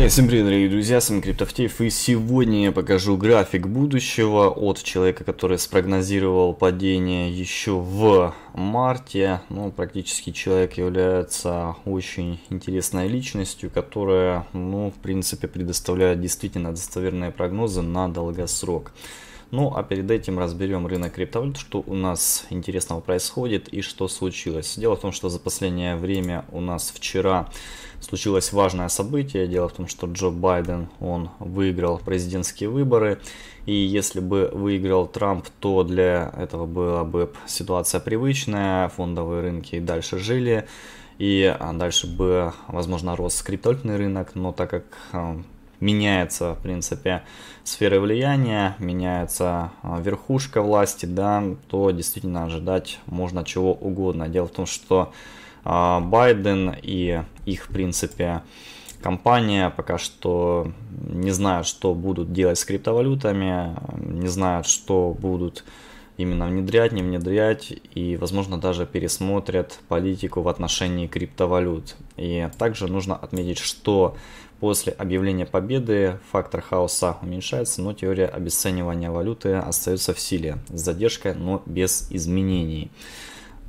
Э, всем привет, дорогие друзья, с вами Криптовтеев, и сегодня я покажу график будущего от человека, который спрогнозировал падение еще в марте. Ну, практически человек является очень интересной личностью, которая, ну, в принципе, предоставляет действительно достоверные прогнозы на долгосрок. Ну а перед этим разберем рынок криптовалют, что у нас интересного происходит и что случилось. Дело в том, что за последнее время у нас вчера случилось важное событие. Дело в том, что Джо Байден, он выиграл президентские выборы. И если бы выиграл Трамп, то для этого была бы ситуация привычная, фондовые рынки и дальше жили. И а дальше бы, возможно, рос криптовалютный рынок, но так как а, меняется, в принципе, сфера влияния, меняется а, верхушка власти, да, то действительно ожидать можно чего угодно. Дело в том, что а, Байден и их, в принципе, компания пока что не знают, что будут делать с криптовалютами, не знают, что будут именно внедрять, не внедрять и, возможно, даже пересмотрят политику в отношении криптовалют. И также нужно отметить, что После объявления победы фактор хаоса уменьшается, но теория обесценивания валюты остается в силе с задержкой, но без изменений.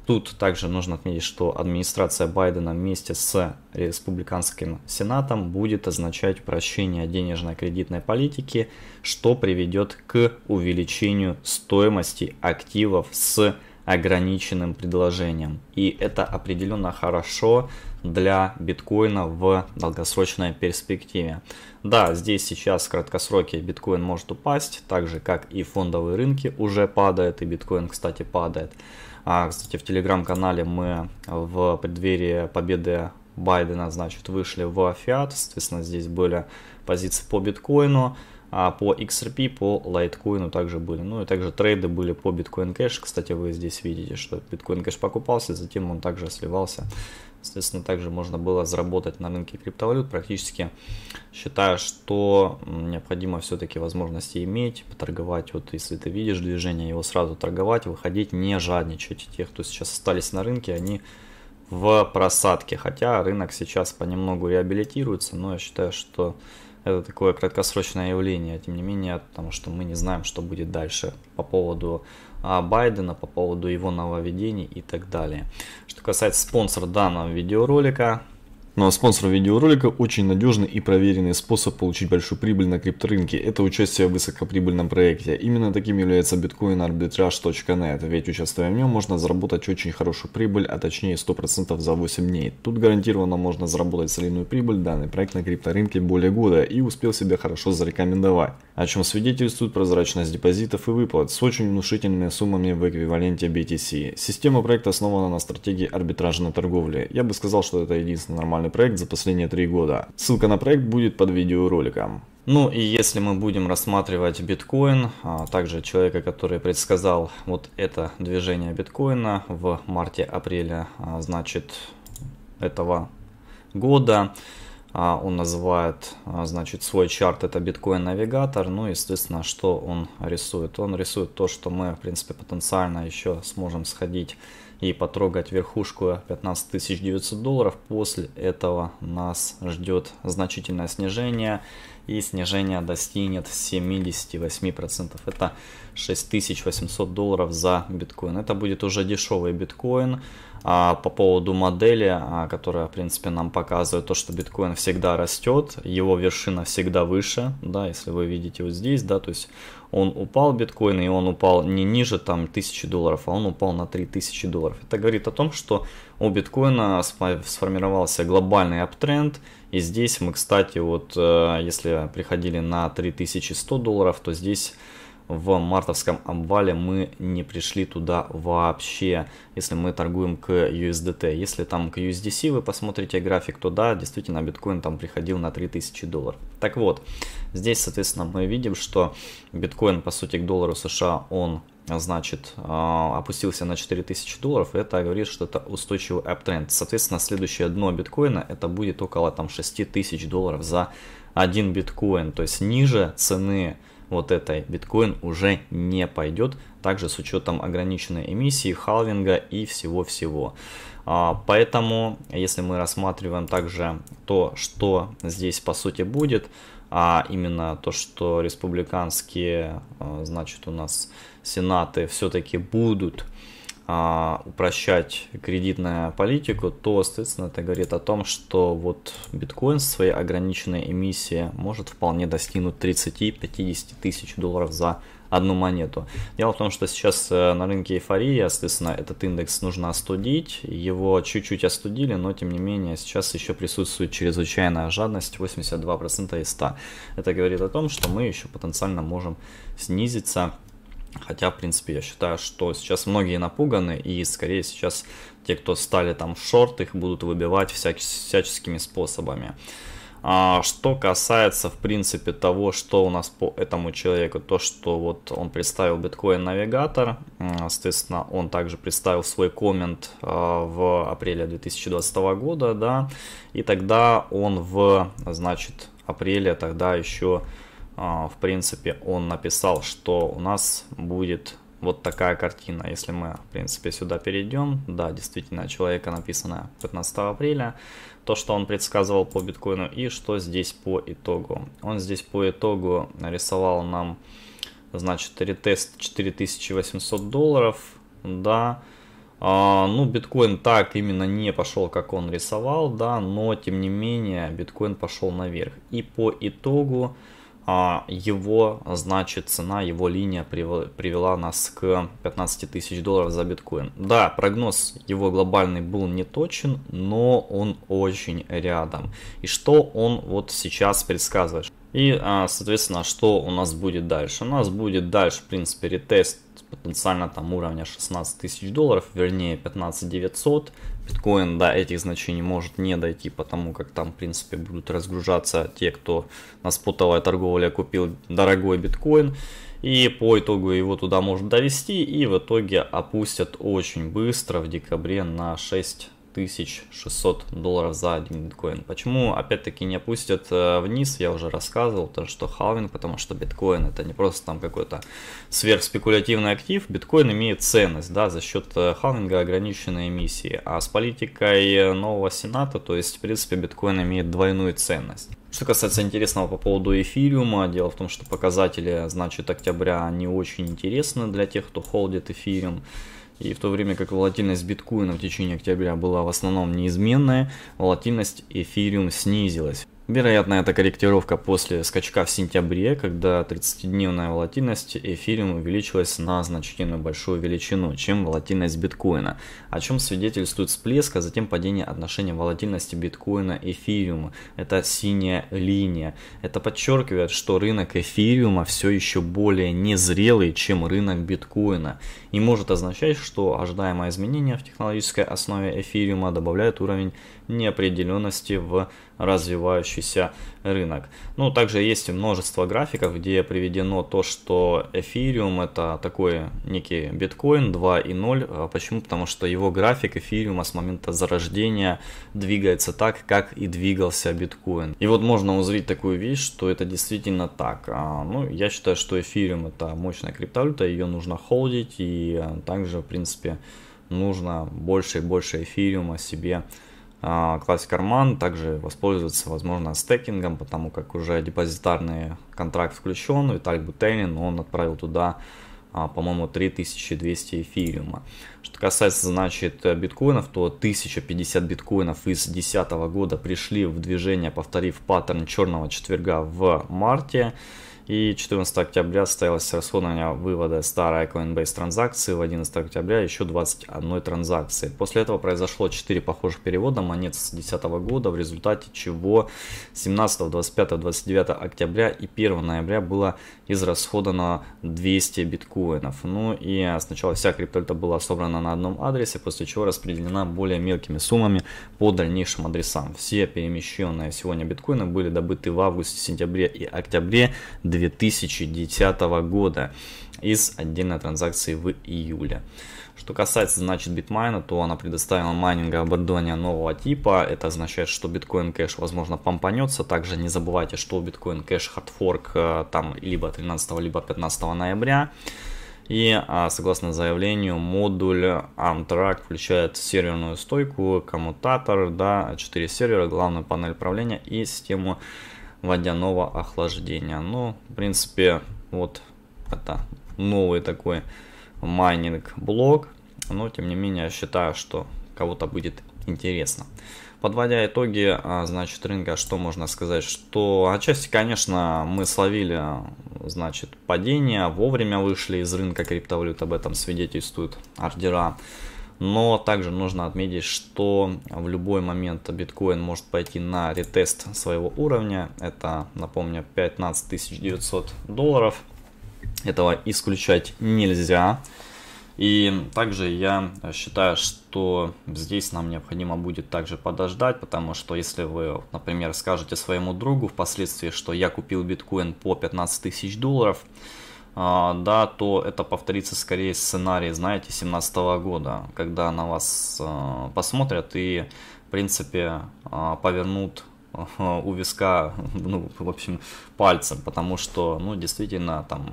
Тут также нужно отметить, что администрация Байдена вместе с республиканским сенатом будет означать упрощение денежно-кредитной политики, что приведет к увеличению стоимости активов с ограниченным предложением. И это определенно хорошо для биткоина в долгосрочной перспективе. Да, здесь сейчас в краткосроке биткоин может упасть, так же как и фондовые рынки уже падают, и биткоин, кстати, падает. А, кстати, в телеграм-канале мы в преддверии победы Байдена, значит, вышли в фиат, соответственно, здесь были позиции по биткоину, а по XRP, по Litecoin также были. Ну и также трейды были по Bitcoin Cash. Кстати, вы здесь видите, что Bitcoin Cash покупался, затем он также сливался. Соответственно, также можно было заработать на рынке криптовалют. Практически считаю, что необходимо все-таки возможности иметь, поторговать. Вот если ты видишь движение, его сразу торговать, выходить, не жадничать. Те, кто сейчас остались на рынке, они в просадке. Хотя рынок сейчас понемногу реабилитируется, но я считаю, что это такое краткосрочное явление, тем не менее, потому что мы не знаем, что будет дальше по поводу а, Байдена, по поводу его нововведений и так далее. Что касается спонсора данного видеоролика, ну а спонсор видеоролика очень надежный и проверенный способ получить большую прибыль на крипторынке – это участие в высокоприбыльном проекте. Именно таким является bitcoinarbitrage.net, ведь участвуя в нем можно заработать очень хорошую прибыль, а точнее 100% за 8 дней. Тут гарантированно можно заработать солидную прибыль, данный проект на крипторынке более года и успел себя хорошо зарекомендовать, о чем свидетельствует прозрачность депозитов и выплат с очень внушительными суммами в эквиваленте BTC. Система проекта основана на стратегии арбитражной торговли. Я бы сказал, что это единственный нормальный данный проект за последние три года. Ссылка на проект будет под видеороликом. Ну и если мы будем рассматривать биткоин, а также человека, который предсказал вот это движение биткоина в марте-апреле, а, значит, этого года, а он называет, а, значит, свой чарт, это биткоин-навигатор, ну, и, естественно, что он рисует? Он рисует то, что мы, в принципе, потенциально еще сможем сходить и потрогать верхушку 15 900 долларов. После этого нас ждет значительное снижение, и снижение достигнет 78%. Это 6800 долларов за биткоин. Это будет уже дешевый биткоин, а, по поводу модели, а, которая, в принципе, нам показывает то, что биткоин всегда растет, его вершина всегда выше, да, если вы видите вот здесь, да, то есть он упал биткоин, и он упал не ниже там 1000 долларов, а он упал на 3000 долларов. Это говорит о том, что у биткоина сформировался глобальный аптренд, и здесь мы, кстати, вот э, если приходили на 3100 долларов, то здесь в мартовском обвале мы не пришли туда вообще, если мы торгуем к USDT. Если там к USDC вы посмотрите график, то да, действительно биткоин там приходил на 3000 долларов. Так вот, здесь, соответственно, мы видим, что биткоин, по сути, к доллару США, он значит, а, опустился на 4000 долларов, это говорит, что это устойчивый uptrend. Соответственно, следующее дно биткоина, это будет около там 6000 долларов за один биткоин. То есть ниже цены вот этой биткоин уже не пойдет, также с учетом ограниченной эмиссии, халвинга и всего-всего. А, поэтому, если мы рассматриваем также то, что здесь по сути будет, а именно то, что республиканские, а, значит, у нас сенаты все-таки будут а, упрощать кредитную политику, то, соответственно, это говорит о том, что вот биткоин со своей ограниченной эмиссией может вполне достигнуть 30-50 тысяч долларов за одну монету. Дело в том, что сейчас э, на рынке эйфория, соответственно, этот индекс нужно остудить. Его чуть-чуть остудили, но тем не менее сейчас еще присутствует чрезвычайная жадность 82% из 100. Это говорит о том, что мы еще потенциально можем снизиться Хотя, в принципе, я считаю, что сейчас многие напуганы, и скорее сейчас те, кто стали там шорт, их будут выбивать вся всяческими способами. А, что касается, в принципе, того, что у нас по этому человеку, то, что вот он представил биткоин-навигатор, соответственно, он также представил свой коммент а, в апреле 2020 года, да, и тогда он в, значит, апреле тогда еще а, в принципе, он написал, что у нас будет вот такая картина. Если мы, в принципе, сюда перейдем, да, действительно, человека написано 15 апреля, то, что он предсказывал по биткоину и что здесь по итогу. Он здесь по итогу нарисовал нам, значит, ретест 4800 долларов, да, а, ну, биткоин так именно не пошел, как он рисовал, да, но тем не менее биткоин пошел наверх. И по итогу а его, значит, цена, его линия привела нас к 15 тысяч долларов за биткоин. Да, прогноз его глобальный был не точен, но он очень рядом. И что он вот сейчас предсказывает? И, а, соответственно, что у нас будет дальше? У нас будет дальше, в принципе, ретест потенциально там уровня 16 тысяч долларов, вернее 15 900, биткоин до этих значений может не дойти, потому как там, в принципе, будут разгружаться те, кто на спотовой торговле купил дорогой биткоин, и по итогу его туда может довести, и в итоге опустят очень быстро в декабре на 6 1600 долларов за один биткоин. Почему опять-таки не опустят э, вниз, я уже рассказывал, то что халвинг, потому что биткоин это не просто там какой-то сверхспекулятивный актив, биткоин имеет ценность, да, за счет э, халвинга ограниченной эмиссии, а с политикой э, нового сената, то есть в принципе биткоин имеет двойную ценность. Что касается интересного по поводу эфириума, дело в том, что показатели, значит, октября не очень интересны для тех, кто холдит эфириум. И в то время как волатильность биткоина в течение октября была в основном неизменная, волатильность эфириум снизилась. Вероятно, это корректировка после скачка в сентябре, когда 30-дневная волатильность эфириум увеличилась на значительную большую величину, чем волатильность биткоина, о чем свидетельствует всплеск, а затем падение отношения волатильности биткоина и эфириума. Это синяя линия. Это подчеркивает, что рынок эфириума все еще более незрелый, чем рынок биткоина, и может означать, что ожидаемое изменение в технологической основе эфириума добавляет уровень неопределенности в развивающийся рынок. Ну, также есть множество графиков, где приведено то, что эфириум это такой некий биткоин 2.0. А почему? Потому что его график эфириума с момента зарождения двигается так, как и двигался биткоин. И вот можно узрить такую вещь, что это действительно так. А, ну, я считаю, что эфириум это мощная криптовалюта, ее нужно холдить и а, также, в принципе, нужно больше и больше эфириума себе Classic а, Arman также воспользоваться, возможно, стекингом, потому как уже депозитарный контракт включен. Виталик Бутенин, он отправил туда, а, по-моему, 3200 эфириума. Что касается, значит, биткоинов, то 1050 биткоинов из 2010 года пришли в движение, повторив паттерн черного четверга в марте. И 14 октября состоялось расходование вывода старой Coinbase транзакции. В 11 октября еще 21 транзакции. После этого произошло 4 похожих перевода монет с 2010 года, в результате чего 17, 25, 29 октября и 1 ноября было израсходовано 200 биткоинов. Ну и сначала вся криптовалюта была собрана на одном адресе, после чего распределена более мелкими суммами по дальнейшим адресам. Все перемещенные сегодня биткоины были добыты в августе, сентябре и октябре 2010 года из отдельной транзакции в июле. Что касается, значит, Bitmine, то она предоставила майнинга оборудования нового типа. Это означает, что Биткоин Кэш, возможно, помпанется. Также не забывайте, что Биткоин Кэш хардфорк э, там либо 13, либо 15 ноября. И а, согласно заявлению, модуль Amtrak включает серверную стойку, коммутатор, да, 4 сервера, главную панель управления и систему водяного охлаждения. Но, ну, в принципе, вот это новый такой майнинг блок. Но, тем не менее, считаю, что кого-то будет интересно. Подводя итоги, а, значит, рынка, что можно сказать? Что отчасти, конечно, мы словили, значит, падение, вовремя вышли из рынка криптовалют, об этом свидетельствуют ордера. Но также нужно отметить, что в любой момент биткоин может пойти на ретест своего уровня. Это, напомню, 15 900 долларов. Этого исключать нельзя. И также я считаю, что здесь нам необходимо будет также подождать, потому что если вы, например, скажете своему другу впоследствии, что я купил биткоин по 15 тысяч долларов, а, да, то это повторится скорее сценарий, знаете, 2017 года, когда на вас а, посмотрят и, в принципе, а, повернут у виска, ну, в общем, пальцем, потому что, ну, действительно, там,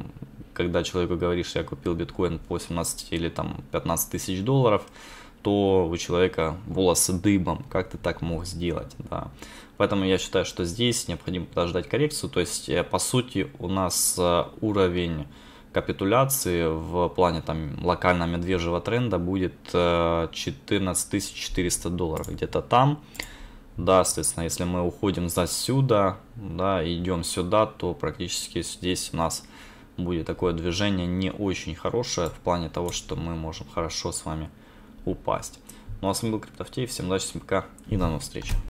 когда человеку говоришь, я купил биткоин по 17 или там 15 тысяч долларов, то у человека волосы дыбом, как ты так мог сделать, да. Поэтому я считаю, что здесь необходимо подождать коррекцию, то есть э, по сути у нас э, уровень капитуляции в плане там локального медвежьего тренда будет 14 э, 400 долларов, где-то там. Да, соответственно, если мы уходим за сюда, да, идем сюда, то практически здесь у нас будет такое движение не очень хорошее в плане того, что мы можем хорошо с вами упасть. Ну а с вами был Криптовтеев, всем удачи, всем пока и до новых встреч.